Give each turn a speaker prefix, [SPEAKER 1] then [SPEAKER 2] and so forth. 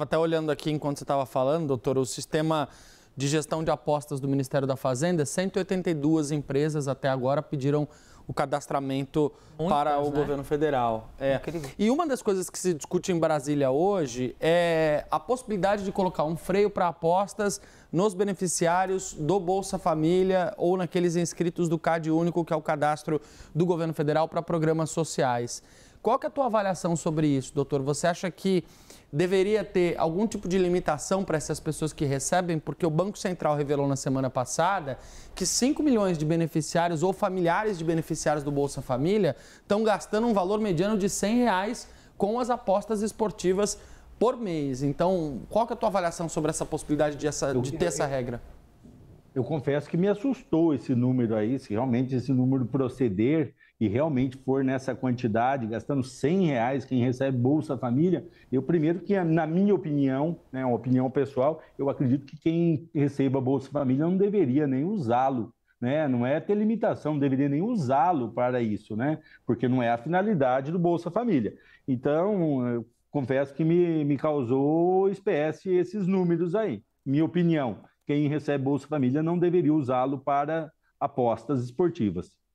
[SPEAKER 1] Estava até olhando aqui enquanto você estava falando, doutor, o sistema de gestão de apostas do Ministério da Fazenda, 182 empresas até agora pediram o cadastramento Muitas, para o né? governo federal. É. Incrível. E uma das coisas que se discute em Brasília hoje é a possibilidade de colocar um freio para apostas nos beneficiários do Bolsa Família ou naqueles inscritos do CAD Único, que é o cadastro do governo federal para programas sociais. Qual que é a tua avaliação sobre isso, doutor? Você acha que deveria ter algum tipo de limitação para essas pessoas que recebem, porque o Banco Central revelou na semana passada que 5 milhões de beneficiários ou familiares de beneficiários do Bolsa Família estão gastando um valor mediano de 100 reais com as apostas esportivas por mês. Então, qual que é a tua avaliação sobre essa possibilidade de, essa, de ter essa regra?
[SPEAKER 2] eu confesso que me assustou esse número aí, se realmente esse número proceder e realmente for nessa quantidade, gastando 100 reais quem recebe Bolsa Família, eu primeiro que, na minha opinião, né, uma opinião pessoal, eu acredito que quem receba Bolsa Família não deveria nem usá-lo, né? Não é ter limitação, não deveria nem usá-lo para isso, né? Porque não é a finalidade do Bolsa Família. Então, eu confesso que me, me causou espécie esses números aí, minha opinião quem recebe Bolsa Família não deveria usá-lo para apostas esportivas.